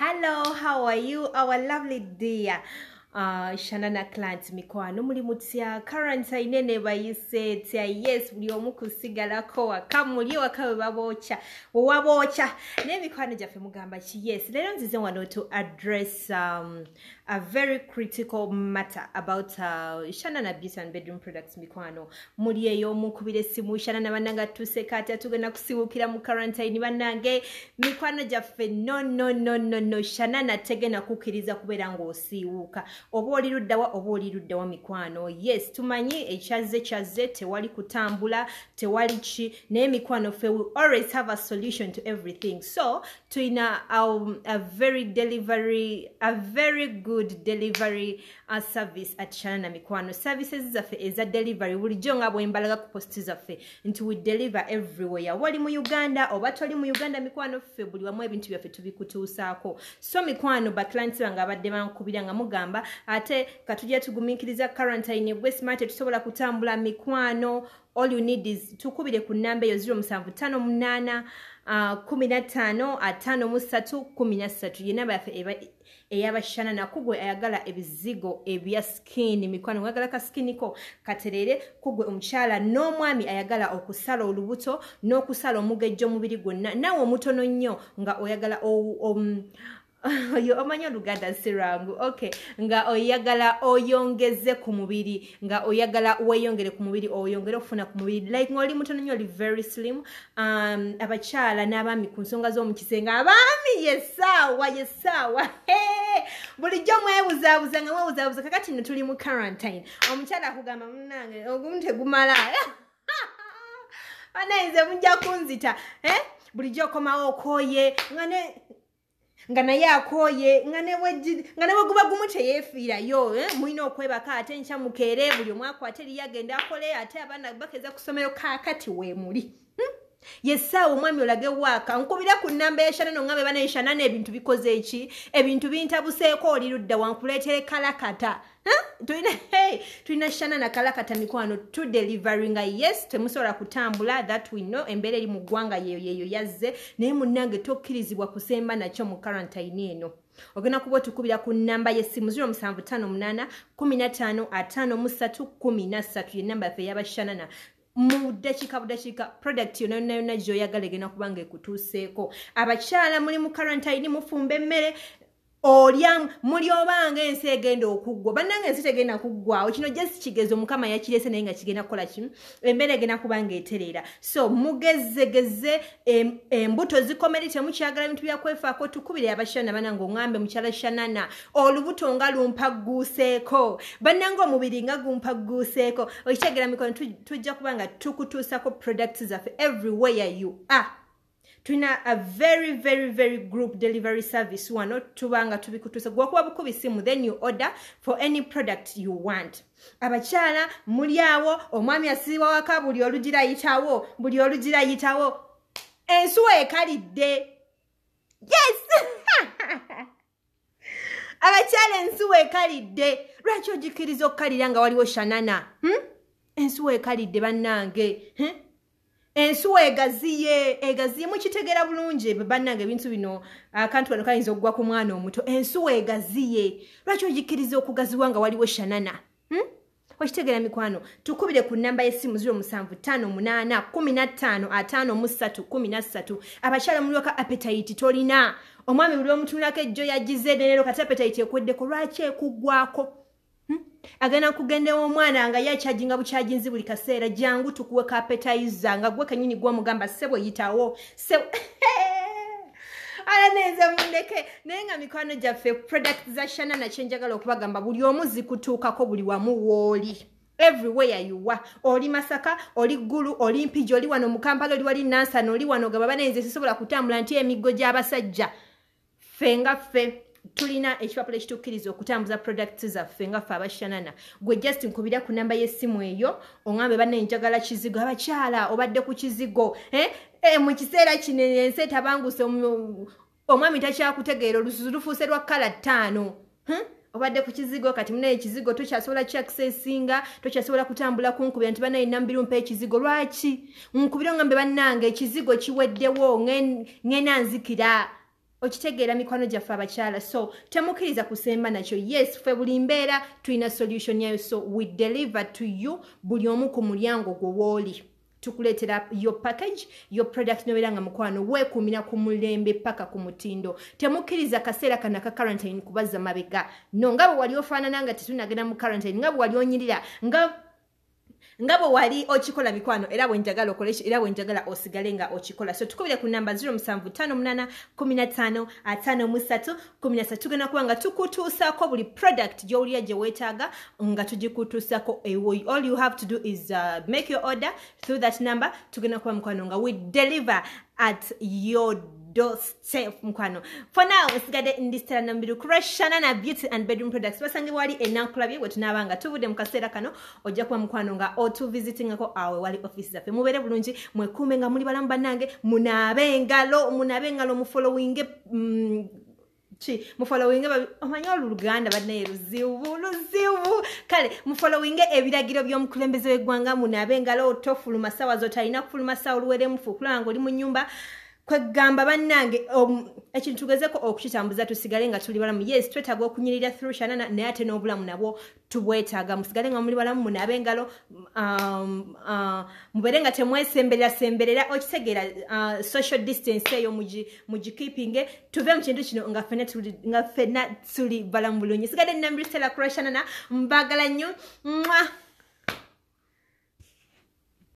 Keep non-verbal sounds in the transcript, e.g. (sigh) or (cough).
Hello, how are you, our lovely dear? Ah, ishana na client mikwano muli mutya karanta inene bayise tya yes buli omu kusigala ko waka muli waka we babocha wabocha ne mikwano jafe mugamba ki yes lero nzize wano to address um, a very critical matter about uh, ishana na beauty and bedroom products mikwano muli eyo omu kubire simu ishana na bananga tusekati atugena kusibukira mu karantaini banange mikwano jafe no no no no no shana na tegena kukiriza kubera ngosiwuka oba oliluddawa oba oliluddawa mikwano yes tumanyi ekyazze kyazze tewali kutambula tewali ki naye mikwano fe we always have a solution to everything so tuyina a very good delivery a service atkyana na mikwano services zaffe eza delivery bulijjo nga bwembalaga ku posti zaffe nti we deliver everywhere wali mu uganda oba toli mu uganda mikwano ffe buli wamu ebintu byaffe tubikutuusaako so mikwano baklanti bange abadde bankubira nga mugamba ate katujja tugumiikiriza quarantine gwe smart tusobola kutambula mikwano all you need is tukubire ku namba eyo 0758153 uh, yenamba yaffe eyabashana nakugwe ayagala ebizigo ebya skini mikwano gwayagala ka skiniko katereere kugwe omukyala n'omwami ayagala okusala olubuto n'okusala omugejjo omubiri gwonna naawe omutono nnyo nga oyagala (laughs) oyo omanyi oluganda nsirangu oky nga oyagala oyongeze ku mubiri nga oyagala weyongere ku mubiri oyongere okufuna ku mubiri like ngaoli mutono nyo oli very slim um, abakyala n'abaami ku nsonga z'omukise nga abaami yesaawa yesaawa bulijjo mwebuzabuza nga mwebuzabuza kakati no tuli mu quarantine omukyala akugamba munange ogumu tegumala (laughs) anayinze mujja kunzita eh? bulijjo okomawo okoye nga ne nga naye akooye nga ne weguba gumu teyeefiirayo eh, mulina okwebaka ate nkyamukeere buli omwakwate eriyo agenda akole ate abaana bakeza kusomero kaakati weemuli hmm? yesaawa omwami olage waaka nkubira ku nnamba eyashana no ngambe banaeshana nebintu bikoze eki ebintu bintabuseeko oliludda wankuleetere kalakata tulina hey, tulina shana na kalakata mikwano to delivery nga yes temusobola kutambula that wino embeera eri mu ggwanga yeyo yeyo yazze naye munnange tokkirizibwa kusemba nakyo mu karantine eno ogenda kuba otukubira ku nnamba yesimu 0758 153 13 yenamba yaffe eyabashanana mu dakiika budakiika product yonayonayona gyoyagala egenda kubanga ekutuuseeko abakyala muli mu karantine mufumba emmere olyamu muli obanga ensi egenda okuggwa bannanga ensi tegenda kuggwawo kino jesi kigezo mukama yakirese naye nga kigenda kukola kimu embeera egenda kuba nga eterera so mugezegeze embuto zikomere temukyagala bintu byakwefaako tukubire abashana bananga oŋambe mukyala shanana olubuto nga lumpagguuseeko bannanga omubiri nga gumpagguuseeko okitegera mikono tujja kuba nga tukutuusaku product zaffe everywhere you are tulina a very very very group delivery service wano tuba nga tubikutuusa gwokuba bukubisi mu then you order for any product you want abakyala muli awo omwami asiiwa waka buli olugira yitawo buli olugira yitawo ensuwa ekalidde yes (laughs) abakyala ensuwa ekalidde lwaki ogikkiriza okukalira nga waliwo shanana hmm? ensuwa ekalidde bannange hmm? ensuwa egaziye egaziye mukitegeera bulungi bannange ebintu bino akantu ah, wano kayinza okugwa ku mwana omuto ensuwa egaziye lwaki ogikkiriza okugaziwa nga waliwo shanana hmm? okitegeera mikwano tukubire ku namba yesimu 0758153513 abakyala omuliwaka apetaiti tolina omwami buli omutunulako ejjo yagize neneero kati apetaiti ekweddeko lwaki ekuggwako agenda nkugendewo omwana nga yakyajinga bukyajinzi buli kaseera jangu tukuwe kapetaiza nga gwe kanyini gwomugamba sebwe yitawo sebwe (laughs) ala neza mundeke naye nga mikwano gyaffe product za shana nakyo njagala okubagamba buli omu zikutuukako buli wamu wooli everywhere yuwa oli masaka oli ggulu oli mpijo oli wano mukampala oli wali nansano oli wano gababa nayinza sisobola kutambula nti emiggo gy'abasajja ffe nga ffe tulina ekipapula ekitukiriza okutambuza product zaffe ngaffe abashanana gwe just nkubira ku namba yesimu eyo oambe bana enjagala kizigo abakyala obadde ku kizigo eh? eh, mukiseera kino ensi tabanguse omwami takyakutegeera olusuzu lufuuse lwa kala ttaano hmm? obadde ku kizigo kati munaye ekizigo tokyasobola kyakisesinga tokyasobola kutambula kunkubira nti bana inambirumpa ekizigo lwaki nkubira ngambe bannanga ekizigo kiweddewo ngenanzikira ngen okitegeera mikwano gyaffe abakyala so temukkiriza kusemba nakyo yes ffe buli mbeera tulina solution yayo so we deliver to you buli omu ku mulyango gwe wooli tukuleetera your package your product nobeera nga mukwano weekuumira ku mulembe paka ku mutindo temukkiriza kaseera kano aka quarantine kubazza mabega no nga bwe wali ofaanana nga tetunagenda mu quarantine nga bwe wali onyirira nga nga bwe wali okikola mikwano era wenjagala okolekyo era wenjagala osigale nga okikola so tukubire ku namba 07585315 kubanga tukutuusako buli product gyowulira gye weetaaga nga tugikutuusako eh, all you have to do is uh, make your order through that number tugenda kuba mikwano nga we deliver at your doorstep mukwano for now nsigadde ndisitera nomubiri kurashana na beauty and bedroom products basange wali enankulabye wetunaba nga tuvudde mukaseera kano ojja kuba mukwano nga otuvisitingako awe wali offisi zaffe mubeere bulungi mwekuume nga muli balamu bannange munaabe engalo munaabe engalo mufollowinge ki mm, mufollowinge omanye oluluganda banaye luzibu luzibu kale mufollowinge ebiragiro by'omukulembeze w'eggwanga munaabe engalo otofuluma sawa zotalina kufuluma sawa oluweremufu okulaba nga oli mu nyumba kwegamba bannange um, ekintu tugezeko okukitambuza tusigale nga tuli balamu yes twetaaga okunyirira through shanana naye ate n'obulamu nabwo tubwetaaga musigale nga muli balamu munaaba engalo um, uh, mubeere nga temwesemberasemberera okitegeera uh, social distance eyo mugikeeping tuve mu kintu kino nga ffenna tuli balamu bulungi sigale nambiristela kurashanana mbagala nnyo mwa